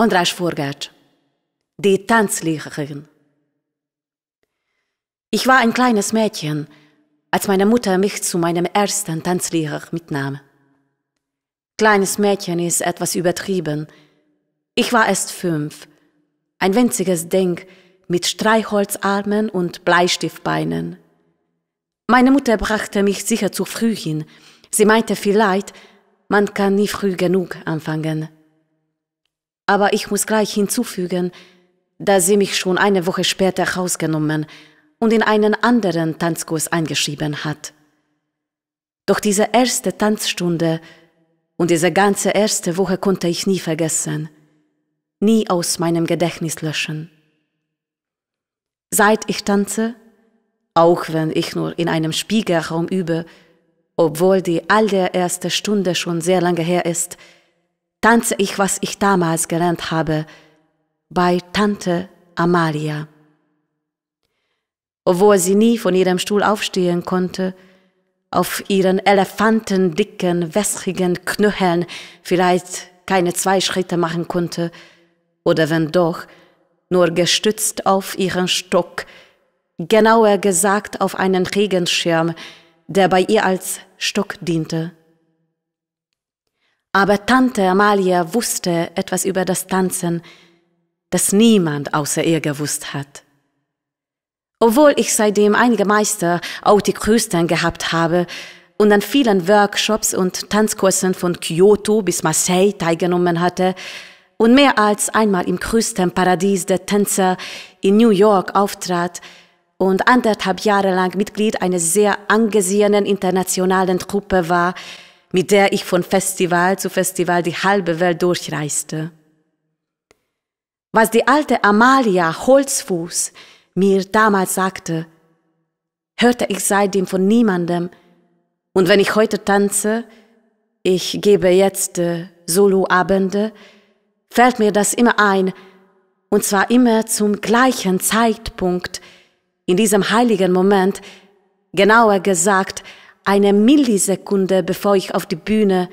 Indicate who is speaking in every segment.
Speaker 1: András Forgács, die Tanzlehrerin. Ich war ein kleines Mädchen, als meine Mutter mich zu meinem ersten Tanzlehrer mitnahm. Kleines Mädchen ist etwas übertrieben. Ich war erst fünf, ein winziges Ding mit Streichholzarmen und Bleistiftbeinen. Meine Mutter brachte mich sicher zu früh hin. Sie meinte vielleicht, man kann nie früh genug anfangen. Aber ich muss gleich hinzufügen, dass sie mich schon eine Woche später rausgenommen und in einen anderen Tanzkurs eingeschrieben hat. Doch diese erste Tanzstunde und diese ganze erste Woche konnte ich nie vergessen, nie aus meinem Gedächtnis löschen. Seit ich tanze, auch wenn ich nur in einem Spiegelraum übe, obwohl die allererste Stunde schon sehr lange her ist, tanze ich, was ich damals gelernt habe, bei Tante Amalia. Obwohl sie nie von ihrem Stuhl aufstehen konnte, auf ihren elefantendicken, wässrigen Knöcheln vielleicht keine zwei Schritte machen konnte, oder wenn doch, nur gestützt auf ihren Stock, genauer gesagt auf einen Regenschirm, der bei ihr als Stock diente. Aber Tante Amalia wusste etwas über das Tanzen, das niemand außer ihr gewusst hat. Obwohl ich seitdem einige Meister, auch die größten gehabt habe, und an vielen Workshops und Tanzkursen von Kyoto bis Marseille teilgenommen hatte und mehr als einmal im größten der Tänzer in New York auftrat und anderthalb Jahre lang Mitglied einer sehr angesehenen internationalen Truppe war, mit der ich von Festival zu Festival die halbe Welt durchreiste. Was die alte Amalia Holzfuß mir damals sagte, hörte ich seitdem von niemandem, und wenn ich heute tanze, ich gebe jetzt äh, Soloabende, fällt mir das immer ein, und zwar immer zum gleichen Zeitpunkt, in diesem heiligen Moment, genauer gesagt eine Millisekunde, bevor ich auf die Bühne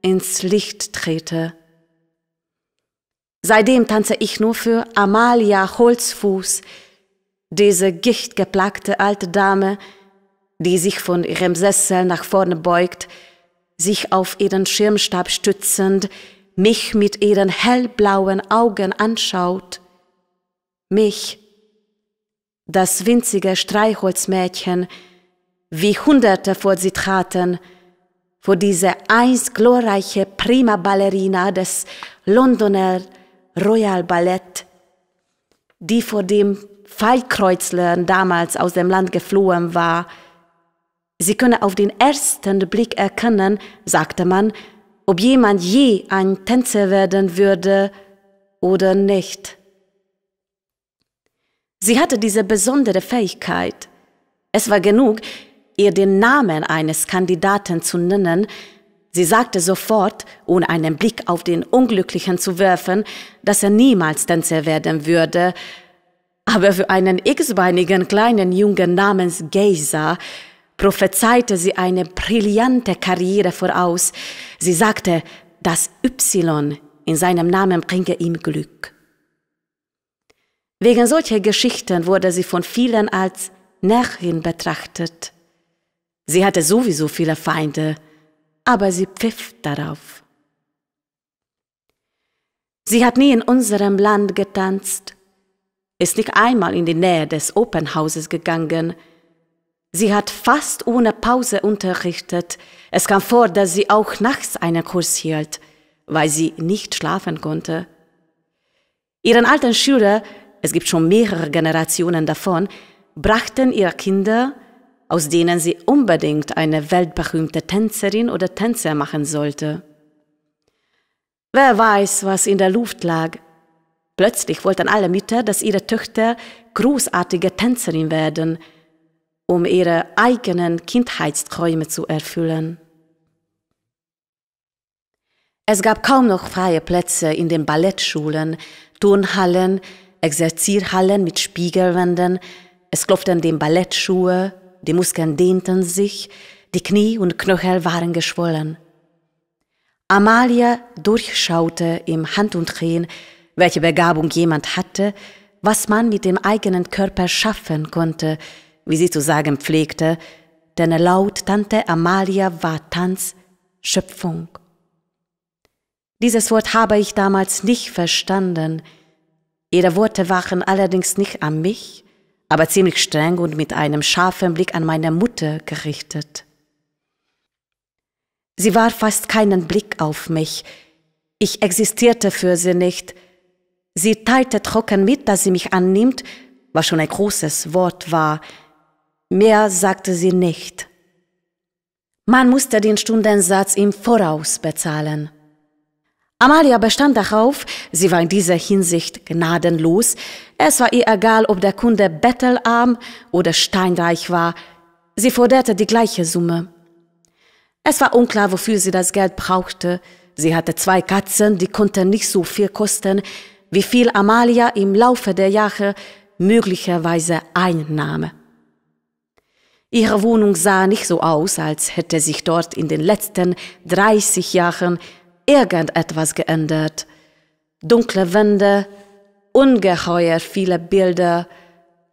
Speaker 1: ins Licht trete. Seitdem tanze ich nur für Amalia Holzfuß, diese gichtgeplagte alte Dame, die sich von ihrem Sessel nach vorne beugt, sich auf ihren Schirmstab stützend, mich mit ihren hellblauen Augen anschaut. Mich, das winzige Streichholzmädchen, wie Hunderte vor sie traten, vor diese einst glorreiche Prima Ballerina des Londoner Royal Ballett, die vor dem Fallkreuzler damals aus dem Land geflohen war. Sie könne auf den ersten Blick erkennen, sagte man, ob jemand je ein Tänzer werden würde oder nicht. Sie hatte diese besondere Fähigkeit. Es war genug, ihr den Namen eines Kandidaten zu nennen, Sie sagte sofort, ohne einen Blick auf den Unglücklichen zu werfen, dass er niemals Tänzer werden würde. Aber für einen x-beinigen kleinen Jungen namens Geisa prophezeite sie eine brillante Karriere voraus. Sie sagte, dass Y in seinem Namen bringe ihm Glück. Wegen solcher Geschichten wurde sie von vielen als Närrin betrachtet. Sie hatte sowieso viele Feinde, aber sie pfiff darauf. Sie hat nie in unserem Land getanzt, ist nicht einmal in die Nähe des Opernhauses gegangen. Sie hat fast ohne Pause unterrichtet. Es kam vor, dass sie auch nachts einen Kurs hielt, weil sie nicht schlafen konnte. Ihren alten Schüler, es gibt schon mehrere Generationen davon, brachten ihre Kinder aus denen sie unbedingt eine weltberühmte Tänzerin oder Tänzer machen sollte. Wer weiß, was in der Luft lag. Plötzlich wollten alle Mütter, dass ihre Töchter großartige Tänzerin werden, um ihre eigenen Kindheitsträume zu erfüllen. Es gab kaum noch freie Plätze in den Ballettschulen, Turnhallen, Exerzierhallen mit Spiegelwänden, es klopften den Ballettschuhe, die Muskeln dehnten sich, die Knie und Knöchel waren geschwollen. Amalia durchschaute im Handumdrehen, welche Begabung jemand hatte, was man mit dem eigenen Körper schaffen konnte, wie sie zu sagen pflegte, denn laut Tante Amalia war Tanz Schöpfung. Dieses Wort habe ich damals nicht verstanden. Ihre Worte waren allerdings nicht an mich, aber ziemlich streng und mit einem scharfen Blick an meine Mutter gerichtet. Sie warf fast keinen Blick auf mich. Ich existierte für sie nicht. Sie teilte trocken mit, dass sie mich annimmt, was schon ein großes Wort war. Mehr sagte sie nicht. Man musste den Stundensatz im Voraus bezahlen. Amalia bestand darauf, sie war in dieser Hinsicht gnadenlos, es war ihr egal, ob der Kunde bettelarm oder steinreich war, sie forderte die gleiche Summe. Es war unklar, wofür sie das Geld brauchte, sie hatte zwei Katzen, die konnten nicht so viel kosten, wie viel Amalia im Laufe der Jahre möglicherweise einnahm. Ihre Wohnung sah nicht so aus, als hätte sich dort in den letzten 30 Jahren irgendetwas geändert. Dunkle Wände, ungeheuer viele Bilder,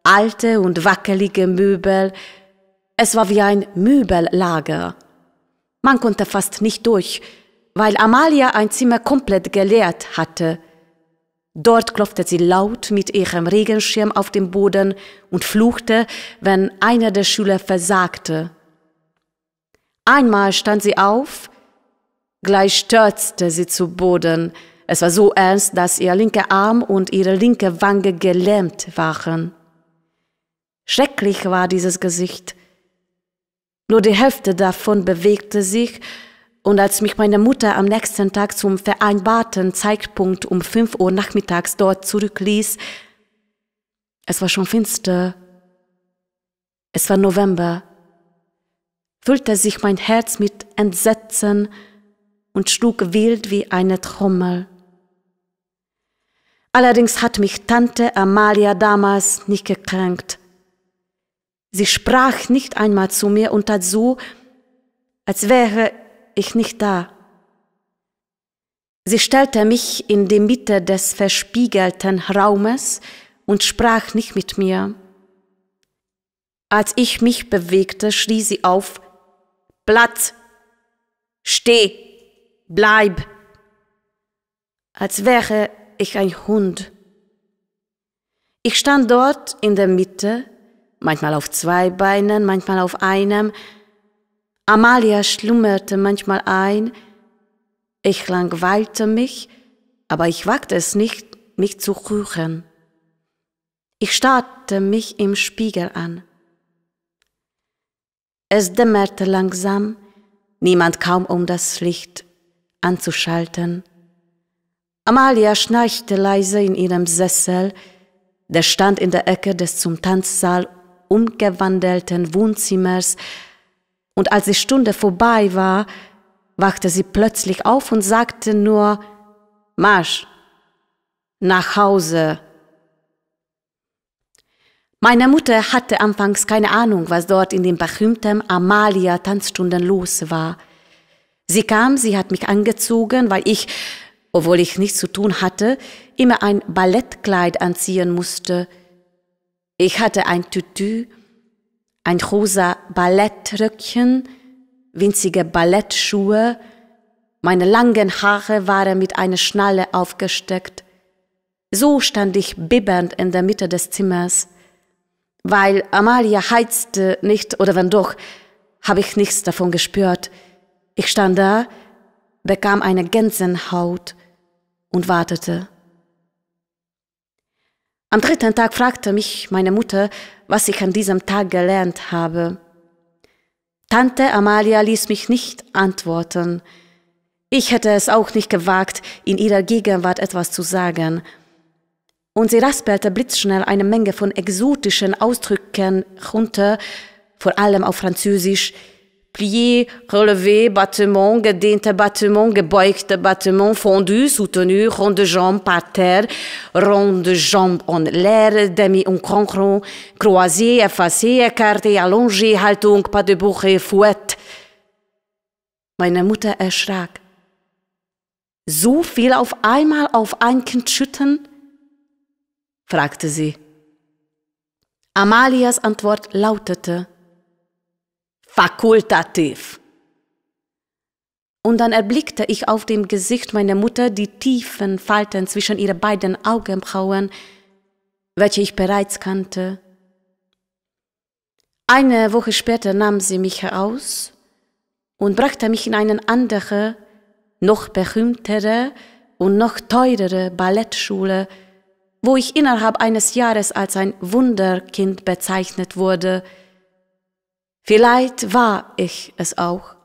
Speaker 1: alte und wackelige Möbel. Es war wie ein Möbellager. Man konnte fast nicht durch, weil Amalia ein Zimmer komplett geleert hatte. Dort klopfte sie laut mit ihrem Regenschirm auf dem Boden und fluchte, wenn einer der Schüler versagte. Einmal stand sie auf, Gleich stürzte sie zu Boden. Es war so ernst, dass ihr linker Arm und ihre linke Wange gelähmt waren. Schrecklich war dieses Gesicht. Nur die Hälfte davon bewegte sich, und als mich meine Mutter am nächsten Tag zum vereinbarten Zeitpunkt um fünf Uhr nachmittags dort zurückließ, es war schon finster. Es war November. Füllte sich mein Herz mit Entsetzen und schlug wild wie eine Trommel. Allerdings hat mich Tante Amalia damals nicht gekränkt. Sie sprach nicht einmal zu mir und tat so, als wäre ich nicht da. Sie stellte mich in die Mitte des verspiegelten Raumes und sprach nicht mit mir. Als ich mich bewegte, schrie sie auf, Platz, steh! bleib! Als wäre ich ein Hund. Ich stand dort in der Mitte, manchmal auf zwei Beinen, manchmal auf einem. Amalia schlummerte manchmal ein. Ich langweilte mich, aber ich wagte es nicht, mich zu rühren. Ich starrte mich im Spiegel an. Es dämmerte langsam, niemand kam um das Licht anzuschalten. Amalia schnarchte leise in ihrem Sessel, der stand in der Ecke des zum Tanzsaal umgewandelten Wohnzimmers, und als die Stunde vorbei war, wachte sie plötzlich auf und sagte nur Marsch nach Hause. Meine Mutter hatte anfangs keine Ahnung, was dort in den berühmten Amalia-Tanzstunden los war. Sie kam, sie hat mich angezogen, weil ich, obwohl ich nichts zu tun hatte, immer ein Ballettkleid anziehen musste. Ich hatte ein Tutu, ein rosa Ballettröckchen, winzige Ballettschuhe, meine langen Haare waren mit einer Schnalle aufgesteckt. So stand ich bibbernd in der Mitte des Zimmers. Weil Amalia heizte nicht, oder wenn doch, habe ich nichts davon gespürt. Ich stand da, bekam eine Gänsehaut und wartete. Am dritten Tag fragte mich meine Mutter, was ich an diesem Tag gelernt habe. Tante Amalia ließ mich nicht antworten. Ich hätte es auch nicht gewagt, in ihrer Gegenwart etwas zu sagen. Und sie raspelte blitzschnell eine Menge von exotischen Ausdrücken runter, vor allem auf Französisch, plié, relevé, battement, gedehnte Battement, gebeugte Battement, fondu, soutenu, rond de jambe par terre, rond de jambe en l'air, demi en crancron, croisé, effacé, écarté, allongé, Haltung, pas de Buche, fouette. Meine Mutter erschrak. So viel auf einmal auf ein Kind schütten? fragte sie. Amalias Antwort lautete, fakultativ. Und dann erblickte ich auf dem Gesicht meiner Mutter die tiefen Falten zwischen ihren beiden Augenbrauen, welche ich bereits kannte. Eine Woche später nahm sie mich heraus und brachte mich in einen andere, noch berühmtere und noch teurere Ballettschule, wo ich innerhalb eines Jahres als ein Wunderkind bezeichnet wurde – Vielleicht war ich es auch.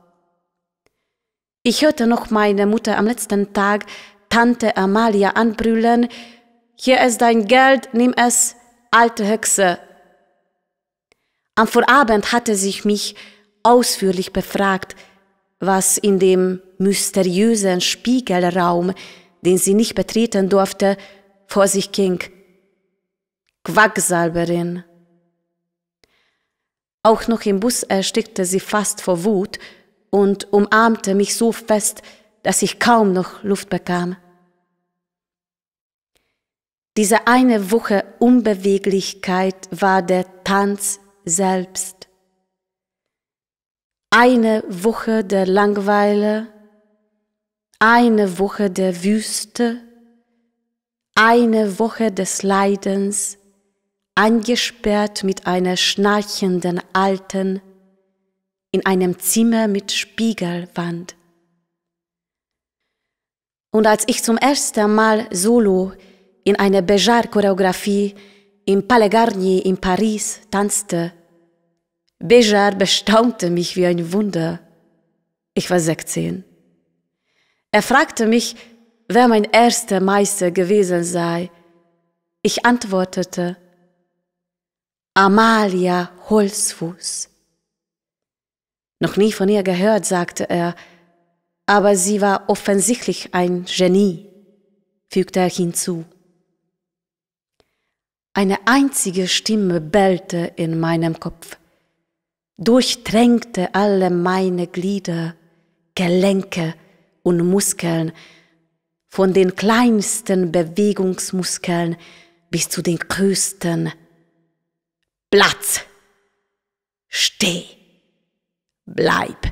Speaker 1: Ich hörte noch meine Mutter am letzten Tag Tante Amalia anbrüllen, hier ist dein Geld, nimm es, alte Hexe. Am Vorabend hatte sich mich ausführlich befragt, was in dem mysteriösen Spiegelraum, den sie nicht betreten durfte, vor sich ging. Quacksalberin. Auch noch im Bus erstickte sie fast vor Wut und umarmte mich so fest, dass ich kaum noch Luft bekam. Diese eine Woche Unbeweglichkeit war der Tanz selbst. Eine Woche der Langweile, eine Woche der Wüste, eine Woche des Leidens, eingesperrt mit einer schnarchenden Alten in einem Zimmer mit Spiegelwand. Und als ich zum ersten Mal solo in einer Béjar-Choreografie im Palais Garnier in Paris tanzte, Béjar bestaunte mich wie ein Wunder. Ich war 16. Er fragte mich, wer mein erster Meister gewesen sei. Ich antwortete, Amalia Holzfuß. Noch nie von ihr gehört, sagte er, aber sie war offensichtlich ein Genie, fügte er hinzu. Eine einzige Stimme bellte in meinem Kopf, durchtränkte alle meine Glieder, Gelenke und Muskeln, von den kleinsten Bewegungsmuskeln bis zu den größten Platz. Steh. Bleib.